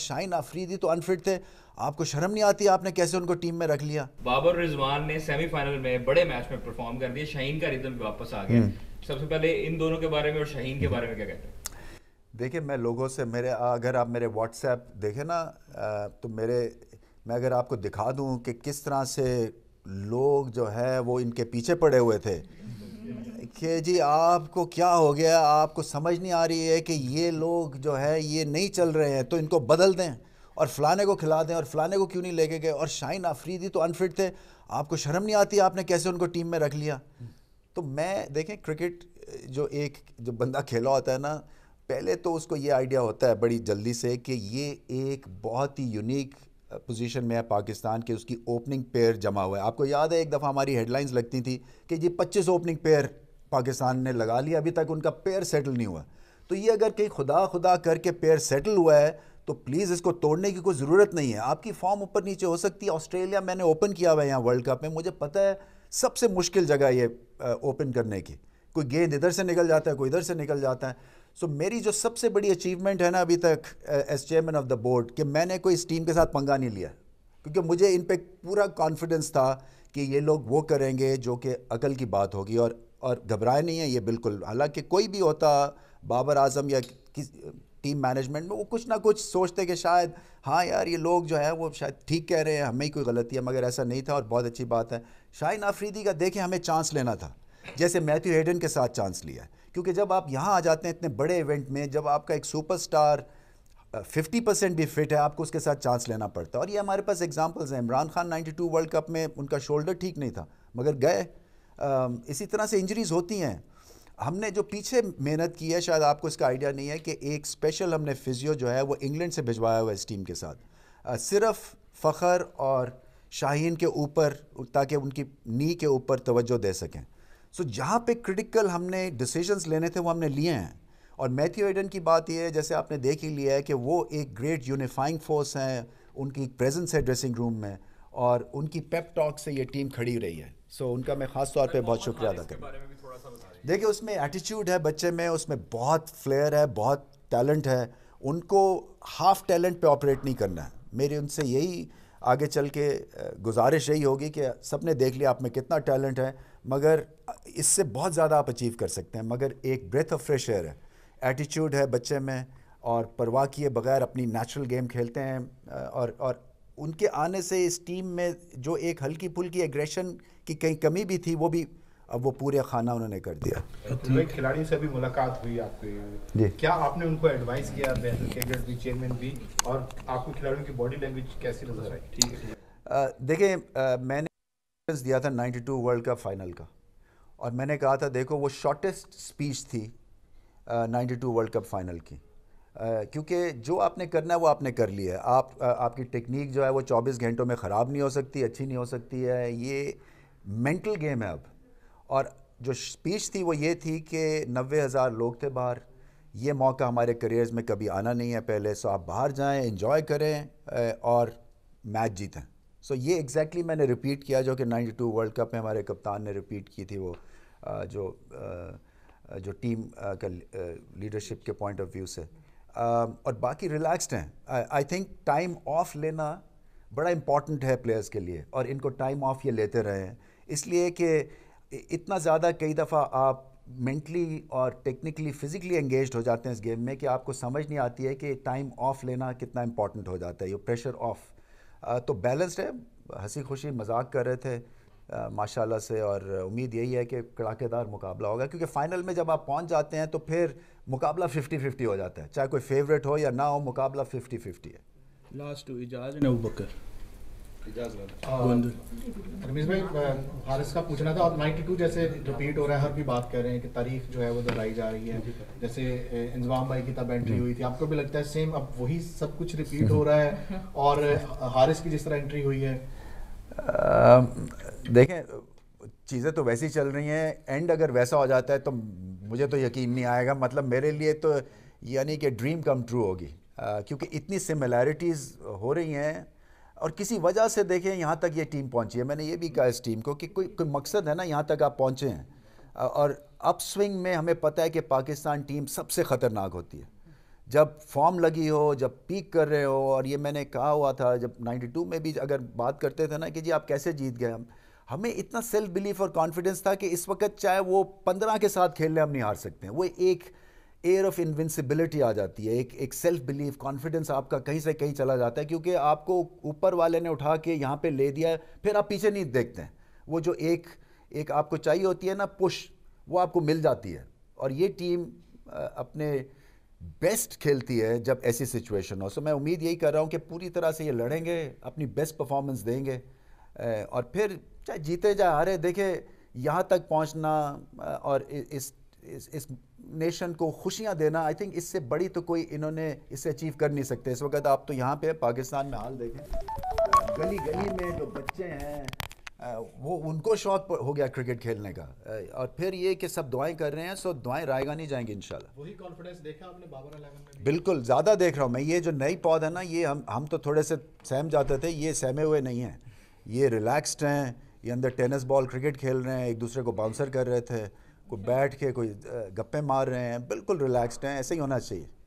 Shine Afridi तो unfit थे आपको शर्म नहीं आती आपने कैसे उनको टीम में रख लिया बाबर रिजवान ने सेमीफाइनल में बड़े मैच में परफॉर्म कर दिया शाहीन का रिदम वापस आ गया हम्म। सबसे पहले इन दोनों के बारे में और शाहीन के बारे में क्या कहते हैं देखिए मैं लोगों से मेरे अगर आप मेरे व्हाट्सएप देखें ना तो मेरे मैं अगर आपको दिखा दूं कि किस तरह से लोग जो है वो इनके पीछे पड़े हुए थे कि जी आपको क्या हो गया आपको समझ नहीं आ रही है कि ये लोग जो है ये नहीं चल रहे हैं तो इनको बदल दें और फलाने को खिला दें और फलाने को क्यों नहीं लेके गए और शाइन आफरीदी तो अनफिट थे आपको शर्म नहीं आती आपने कैसे उनको टीम में रख लिया तो मैं देखें क्रिकेट जो एक जो बंदा खेला होता है ना पहले तो उसको ये आइडिया होता है बड़ी जल्दी से कि ये एक बहुत ही यूनिक पोजीशन में है पाकिस्तान के उसकी ओपनिंग पेयर जमा हुआ है आपको याद है एक दफ़ा हमारी हेडलाइंस लगती थी कि ये 25 ओपनिंग पेयर पाकिस्तान ने लगा लिया अभी तक उनका पेयर सेटल नहीं हुआ तो ये अगर कहीं खुदा खुदा करके पेयर सेटल हुआ है तो प्लीज़ इसको तोड़ने की कोई ज़रूरत नहीं है आपकी फॉर्म ऊपर नीचे हो सकती है ऑस्ट्रेलिया मैंने ओपन किया हुआ है यहाँ वर्ल्ड कप में मुझे पता है सबसे मुश्किल जगह ये ओपन करने की कोई गेंद इधर से निकल जाता है कोई इधर से निकल जाता है सो so, मेरी जो सबसे बड़ी अचीवमेंट है ना अभी तक as chairman of the board कि मैंने कोई इस टीम के साथ पंगा नहीं लिया क्योंकि मुझे इन पर पूरा कॉन्फिडेंस था कि ये लोग वो करेंगे जो कि अकल की बात होगी और और घबराए नहीं है ये बिल्कुल हालांकि कोई भी होता बाबर आजम या किस टीम मैनेजमेंट में वो कुछ ना कुछ सोचते कि शायद हाँ यार ये लोग जो है वो शायद ठीक कह रहे हैं हमें ही कोई गलती है मगर ऐसा नहीं था और बहुत अच्छी बात है शाहिन आफरीदी का देखें हमें चांस लेना था जैसे मैथ्यू हेडन के साथ चांस लिया क्योंकि जब आप यहाँ आ जाते हैं इतने बड़े इवेंट में जब आपका एक सुपरस्टार 50 परसेंट भी फिट है आपको उसके साथ चांस लेना पड़ता है और ये हमारे पास एग्जांपल्स हैं इमरान खान 92 वर्ल्ड कप में उनका शोल्डर ठीक नहीं था मगर गए इसी तरह से इंजरीज़ होती हैं हमने जो पीछे मेहनत की है शायद आपको इसका आइडिया नहीं है कि एक स्पेशल हमने फिजियो जो है वो इंग्लैंड से भिजवाया हुआ इस टीम के साथ सिर्फ फ़खर और शाहीन के ऊपर ताकि उनकी नी के ऊपर तोज्जो दे सकें सो so, जहाँ पे क्रिटिकल हमने डिसीजंस लेने थे वो हमने लिए हैं और मैथ्यू एडन की बात यह है जैसे आपने देख ही लिया है कि वो एक ग्रेट यूनिफाइंग फोर्स हैं उनकी प्रेजेंस है ड्रेसिंग रूम में और उनकी पेप टॉक से ये टीम खड़ी रही है सो so, उनका मैं ख़ास तौर पे बहुत शुक्रिया अदा करूँ देखिए उसमें एटीट्यूड है बच्चे में उसमें बहुत फ्लेयर है बहुत टैलेंट है उनको हाफ टैलेंट पे ऑपरेट नहीं करना है मेरी उनसे यही आगे चल के गुजारिश यही होगी कि सबने देख लिया आप में कितना टैलेंट है मगर इससे बहुत ज़्यादा आप अचीव कर सकते हैं मगर एक ब्रेथ ऑफ फ्रेश एयर है एटीट्यूड है बच्चे में और परवाह किए बगैर अपनी नेचुरल गेम खेलते हैं और और उनके आने से इस टीम में जो एक हल्की फुल्की एग्रेशन की कहीं कमी भी थी वो भी अब वो पूरे खाना उन्होंने कर दिया तो खिलाड़ियों से भी मुलाकात हुई आपकी जी क्या आपने उनको एडवाइस किया भी चेयरमैन भी और आपको खिलाड़ियों की बॉडी लैंग्वेज कैसी नजर आई ठीक है देखिए मैंने दिया था 92 वर्ल्ड कप फाइनल का और मैंने कहा था देखो वो शॉर्टेस्ट स्पीच थी ninety two world cup final की Uh, क्योंकि जो आपने करना है वो आपने कर लिया है आप uh, आपकी टेक्निक जो है वो 24 घंटों में ख़राब नहीं हो सकती अच्छी नहीं हो सकती है ये मेंटल गेम है अब और जो स्पीच थी वो ये थी कि नबे हज़ार लोग थे बाहर ये मौका हमारे करियर्स में कभी आना नहीं है पहले सो आप बाहर जाएं इन्जॉय करें और मैच जीतें सो ये एग्जैक्टली मैंने रिपीट किया जो कि 92 वर्ल्ड कप में हमारे कप्तान ने रिपीट की थी वो जो जो टीम का लीडरशिप के पॉइंट ऑफ व्यू से और बाकी रिलैक्सड हैं आई थिंक टाइम ऑफ लेना बड़ा इम्पॉर्टेंट है प्लेयर्स के लिए और इनको टाइम ऑफ ये लेते रहे हैं इसलिए कि इतना ज़्यादा कई दफ़ा आप मेंटली और टेक्निकली फिज़िकली एंगेज हो जाते हैं इस गेम में कि आपको समझ नहीं आती है कि टाइम ऑफ लेना कितना इम्पॉर्टेंट हो जाता है ये प्रेशर ऑफ तो बैलेंस्ड है हंसी खुशी मजाक कर रहे थे माशाल्लाह से और उम्मीद यही है कि कड़ाकेदार मुकाबला होगा क्योंकि फ़ाइनल में जब आप पहुंच जाते हैं तो फिर मुकाबला फिफ्टी फिफ्टी हो जाता है चाहे कोई फेवरेट हो या ना हो मुकाबला फिफ्टी फिफ्टी है लास्ट टू इजाज़ बकर रमेश भाई हारिस का पूछना था और 92 जैसे रिपीट हो रहा है हर भी बात कर रहे हैं कि तारीख जो है वो दोहराई जा रही है जैसे इंजवाम भाई की तब एंट्री हुई थी आपको भी लगता है सेम अब वही सब कुछ रिपीट हो रहा है और हारिस की जिस तरह एंट्री हुई है देखें चीज़ें तो वैसी चल रही हैं एंड अगर वैसा हो जाता है तो मुझे तो यकीन नहीं आएगा मतलब मेरे लिए तो यानी कि ड्रीम कम ट्रू होगी क्योंकि इतनी सिमिलैरिटीज़ हो रही हैं और किसी वजह से देखें यहाँ तक ये टीम पहुँची है मैंने ये भी कहा इस टीम को कि कोई कोई मकसद है ना यहाँ तक आप पहुँचे हैं और अप स्विंग में हमें पता है कि पाकिस्तान टीम सबसे ख़तरनाक होती है जब फॉर्म लगी हो जब पीक कर रहे हो और ये मैंने कहा हुआ था जब 92 में भी अगर बात करते थे ना कि जी आप कैसे जीत गए हम हमें इतना सेल्फ बिलीफ और कॉन्फिडेंस था कि इस वक्त चाहे वो पंद्रह के साथ खेलने हम नहीं हार सकते हैं वो एक एयर ऑफ इन्विंसिबिलिटी आ जाती है एक एक सेल्फ बिलीव कॉन्फिडेंस आपका कहीं से कहीं चला जाता है क्योंकि आपको ऊपर वाले ने उठा के यहाँ पे ले दिया फिर आप पीछे नहीं देखते हैं वो जो एक एक आपको चाहिए होती है ना पुश वो आपको मिल जाती है और ये टीम अपने बेस्ट खेलती है जब ऐसी सिचुएशन हो सो मैं उम्मीद यही कर रहा हूँ कि पूरी तरह से ये लड़ेंगे अपनी बेस्ट परफॉर्मेंस देंगे और फिर चाहे जीते जाए हारे देखे यहाँ तक पहुँचना और इस इस, इस नेशन को खुशियां देना आई थिंक इससे बड़ी तो कोई इन्होंने इसे अचीव कर नहीं सकते इस वक्त आप तो यहाँ पे पाकिस्तान में हाल देखें गली गली में जो बच्चे हैं वो उनको शौक हो गया क्रिकेट खेलने का और फिर ये कि सब दुआएं कर रहे हैं सो दुआएं रायगा नहीं जाएंगी इंशाल्लाह वही कॉन्फिडेंस देखा आपने बाबर में बिल्कुल ज़्यादा देख रहा हूँ मैं ये जो नई पौध है ना ये हम हम तो थोड़े से सहम जाते थे ये सहमे हुए नहीं हैं ये रिलैक्सड हैं ये अंदर टेनिस बॉल क्रिकेट खेल रहे हैं एक दूसरे को बाउंसर कर रहे थे कोई बैठ के कोई गप्पे मार रहे हैं बिल्कुल रिलैक्सड हैं ऐसे ही होना चाहिए